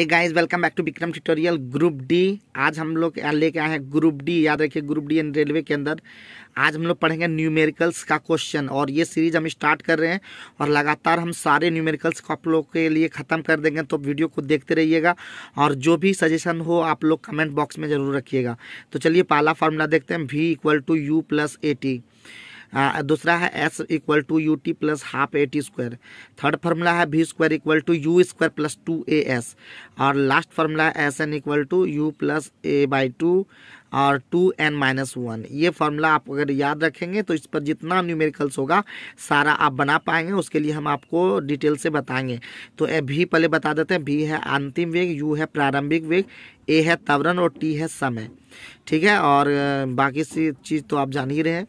hey guys welcome back to Vikram tutorial group D आज हम लोग लेके आए हैं ग्रुप डी याद रखिए ग्रुप डी एंड रेलवे के अंदर आज हम लोग पढ़ेंगे न्यूमेरिकल्स का क्वेश्चन और ये सीरीज हम स्टार्ट कर रहे हैं और लगातार हम सारे न्यूमेरिकल्स को आप लोग के लिए ख़त्म कर देंगे तो वीडियो को देखते रहिएगा और जो भी सजेशन हो आप लोग कमेंट बॉक्स में ज़रूर रखिएगा तो चलिए पहला फार्मूला देखते हैं v equal to u plus a t हाँ, दूसरा है s equal to u t plus half a t square third formula है v square equal to u square plus two a s और लास्ट फार्मूला है s n equal to u plus a by two और two n minus one ये formula आप अगर याद रखेंगे तो इस पर जितना न्यूमेरिकल्स होगा सारा आप बना पाएंगे उसके लिए हम आपको डिटेल से बताएंगे तो ए भी पहले बता देते हैं भी है अंतिम वेग यू है प्रारंभिक वेग ए है तवरन और टी है समय ठीक है और बाकी सी चीज़ तो आप जान ही रहे हैं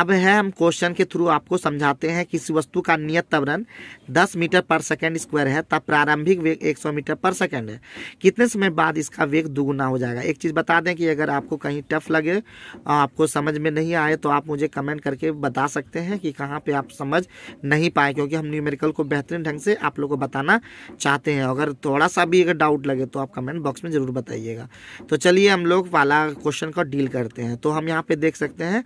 अब है हम क्वेश्चन के थ्रू आपको समझाते हैं किसी वस्तु का नियत तवरण 10 मीटर पर सेकंड स्क्वायर है तब प्रारंभिक वेग 100 मीटर पर सेकंड है कितने समय बाद इसका वेग दुगुना हो जाएगा एक चीज़ बता दें कि अगर आप आपको कहीं टफ लगे आपको समझ में नहीं आए तो आप मुझे कमेंट करके बता सकते हैं कि कहाँ पे आप समझ नहीं पाए क्योंकि हम न्यूमेरिकल को बेहतरीन ढंग से आप लोग को बताना चाहते हैं अगर थोड़ा सा भी अगर डाउट लगे तो आप कमेंट बॉक्स में ज़रूर बताइएगा तो चलिए हम लोग वाला क्वेश्चन का डील करते हैं तो हम यहाँ पर देख सकते हैं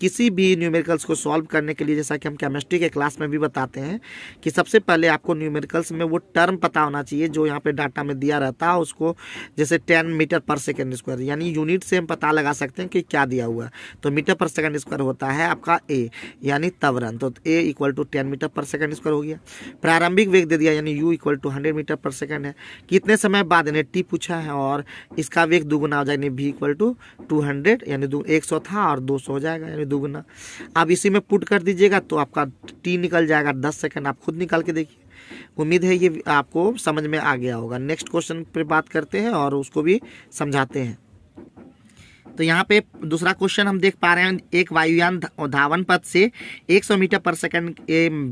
किसी भी न्यूमेरिकल्स को सॉल्व करने के लिए जैसा कि हम केमिस्ट्री के क्लास में भी बताते हैं कि सबसे पहले आपको न्यूमेरिकल्स में वो टर्म पता होना चाहिए जो यहाँ पर डाटा में दिया रहता है उसको जैसे टेन मीटर पर सेकेंड स्क्वायर यानी यूनिट से से हम पता लगा सकते हैं कि क्या दिया हुआ है तो मीटर पर सेकंड स्क्वायर होता है आपका ए यानी तवरन तो a equal to ten metre पर सेकंड स्क्वायर हो गया प्रारंभिक वेग दे दिया यानी u equal to hundred metre पर सेकंड है कितने समय बाद यानी टी पूछा है और इसका वेग दुगुना हो जाए यानी इक्वल टू टू हंड्रेड यानी एक सौ था और दो सौ हो जाएगा यानी दुगुना आप इसी में पुट कर दीजिएगा तो आपका टी निकल जाएगा दस सेकेंड आप खुद निकाल के देखिए उम्मीद है ये आपको समझ में आ गया होगा नेक्स्ट क्वेश्चन पर बात करते हैं और उसको भी समझाते हैं तो यहाँ पे दूसरा क्वेश्चन हम देख पा रहे हैं एक वायुयान धावन पथ से 100 मीटर पर सेकंड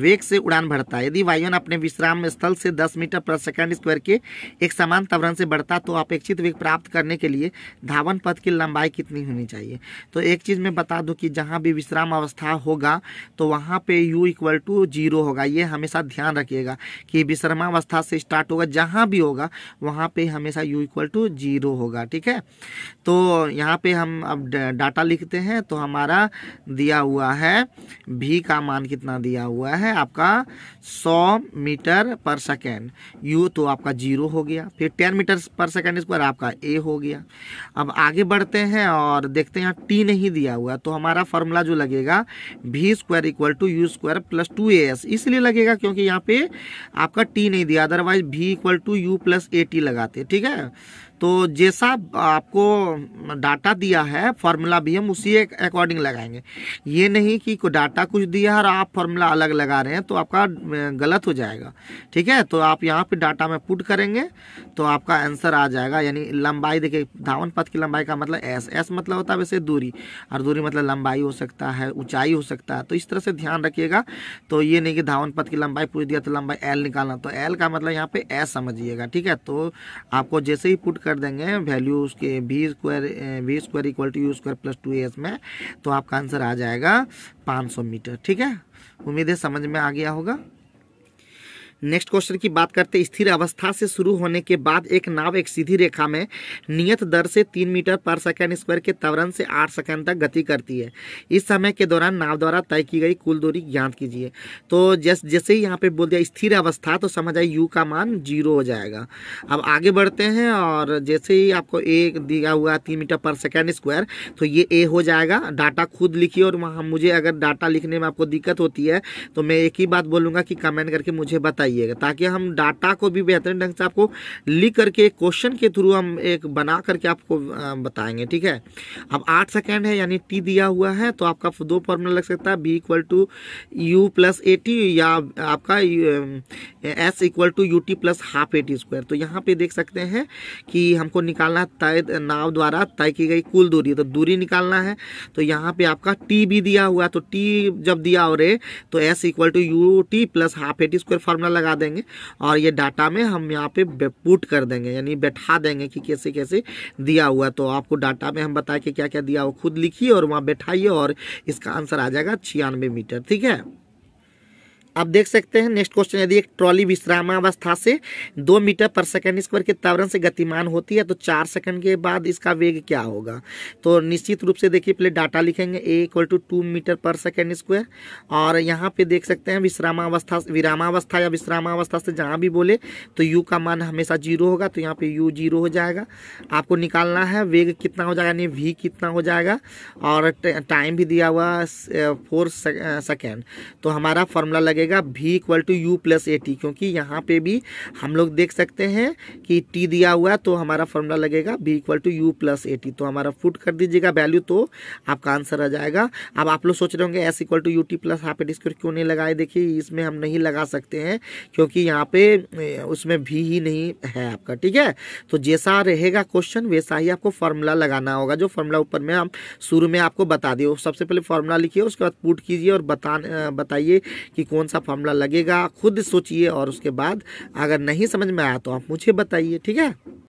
वेग से उड़ान भरता है यदि वायुयान अपने विश्राम स्थल से 10 मीटर पर सेकंड स्क्वायर के एक समान तवरण से बढ़ता तो अपेक्षित वेग प्राप्त करने के लिए धावन पथ की लंबाई कितनी होनी चाहिए तो एक चीज़ मैं बता दूँ कि जहाँ भी विश्राम अवस्था होगा तो वहाँ पर यू इक्वल टू जीरो होगा ये हमेशा ध्यान रखिएगा कि विश्रमावस्था से स्टार्ट होगा जहाँ भी होगा वहाँ पर हमेशा यू इक्वल टू जीरो होगा ठीक है तो यहाँ पे हम अब डाटा लिखते हैं तो हमारा दिया हुआ है भी का मान कितना दिया हुआ है आपका 100 मीटर पर सेकेंड यू तो आपका जीरो हो गया फिर 10 मीटर पर सेकेंड इस पर आपका ए हो गया अब आगे बढ़ते हैं और देखते हैं टी नहीं दिया हुआ तो हमारा फॉर्मूला जो लगेगा v square equal to u square plus two a s इसलिए लगेगा क्योंकि यहाँ पे आपका टी नहीं दिया otherwise v equal to u plus a t लगाते ठीक है तो जैसा आपको डाटा दिया है फॉर्मूला भी हम उसी अकॉर्डिंग लगाएंगे ये नहीं कि को डाटा कुछ दिया है और आप फार्मूला अलग लगा रहे हैं तो आपका गलत हो जाएगा ठीक है तो आप यहाँ पे डाटा में पुट करेंगे तो आपका आंसर आ जाएगा यानी लंबाई देखिए धावन पथ की लंबाई का मतलब एस एस मतलब होता है वैसे दूरी और दूरी मतलब लंबाई हो सकता है ऊँचाई हो सकता है तो इस तरह से ध्यान रखिएगा तो ये नहीं कि धावन पथ की लंबाई पूछ दिया तो लंबाई एल निकालना तो एल का मतलब यहाँ पर एस समझिएगा ठीक है तो आपको जैसे ही पुट कर कर देंगे वैल्यू उसके v square v square equal to u square plus two s में तो आपका आंसर आ जाएगा 500 मीटर ठीक है उम्मीद है समझ में आ गया होगा नेक्स्ट क्वेश्चन की बात करते स्थिर अवस्था से शुरू होने के बाद एक नाव एक सीधी रेखा में नियत दर से तीन मीटर पर सेकेंड स्क्वायर के त्वरण से आठ सेकेंड तक गति करती है इस समय के दौरान नाव द्वारा तय की गई कुल दूरी ज्ञात कीजिए तो जैस जैसे ही यहाँ पे बोल दिया स्थिर अवस्था तो समझ आए यू का मान जीरो हो जाएगा अब आगे बढ़ते हैं और जैसे ही आपको ए दिया हुआ तीन मीटर पर सेकेंड स्क्वायर तो ये ए हो जाएगा डाटा खुद लिखिए और वहाँ मुझे अगर डाटा लिखने में आपको दिक्कत होती है तो मैं एक ही बात बोलूँगा कि कमेंट करके मुझे बताइए बताइएगा ताकि हम डाटा को भी बेहतरीन ढंग से आपको लिख करके क्वेश्चन के थ्रू हम एक बना करके आपको बताएंगे ठीक है अब आठ सेकेंड है यानी टी दिया हुआ है तो आपका दो फॉर्मूला लग सकता है v equal to u plus a t या आपका s equal to u t plus half a t square तो यहाँ पे देख सकते हैं कि हमको निकालना तय नाव द्वारा तय की गई कुल दूरी तो दूरी निकालना है तो यहाँ पे आपका टी भी दिया हुआ तो टी जब दिया और ए तो s equal to u t plus half a t square formula लगा देंगे और ये डाटा में हम यहाँ पे पुट कर देंगे यानी बैठा देंगे कि कैसे कैसे दिया हुआ तो आपको डाटा में हम बताए कि क्या क्या दिया हुआ खुद लिखिए और वहाँ बैठाइए और इसका आंसर आ जाएगा छियानवे मीटर ठीक है अब देख सकते हैं नेक्स्ट क्वेश्चन यदि एक ट्रॉली विश्रामावस्था से दो मीटर पर सेकंड स्क्वायर के त्वरण से गतिमान होती है तो चार सेकंड के बाद इसका वेग क्या होगा तो निश्चित रूप से देखिए पहले डाटा लिखेंगे a equal to two metre पर सेकेंड स्क्वायर और यहाँ पे देख सकते हैं विश्रामावस्था विरामावस्था या विश्रामावस्था से जहाँ भी बोले तो यू का मान हमेशा जीरो होगा तो यहाँ पर यू जीरो हो जाएगा आपको निकालना है वेग कितना हो जाएगा यानी वी कितना हो जाएगा और टाइम भी दिया हुआ फोर सेकेंड तो हमारा फॉर्मूला लगेगा जाएगा v equal to u plus a t क्योंकि यहाँ पे भी हम लोग देख सकते हैं कि टी दिया हुआ है तो हमारा फॉर्मूला लगेगा v equal to u plus a t तो हमारा फुट कर दीजिएगा वैल्यू तो आपका आंसर आ जाएगा अब आप लोग सोच रहे होंगे s equal to u t plus half ad square क्यों नहीं लगाए देखिए इसमें हम नहीं लगा सकते हैं क्योंकि यहाँ पे उसमें भी ही नहीं है आपका ठीक है तो जैसा रहेगा क्वेश्चन वैसा ही आपको फॉर्मूला लगाना होगा जो फॉर्मूला ऊपर में हम शुरू में आपको बता दिए सबसे पहले फॉर्मूला लिखिए उसके बाद पुट कीजिए और बता बताइए कि कौन सा सा फॉर्मूला लगेगा खुद सोचिए और उसके बाद अगर नहीं समझ में आया तो आप मुझे बताइए ठीक है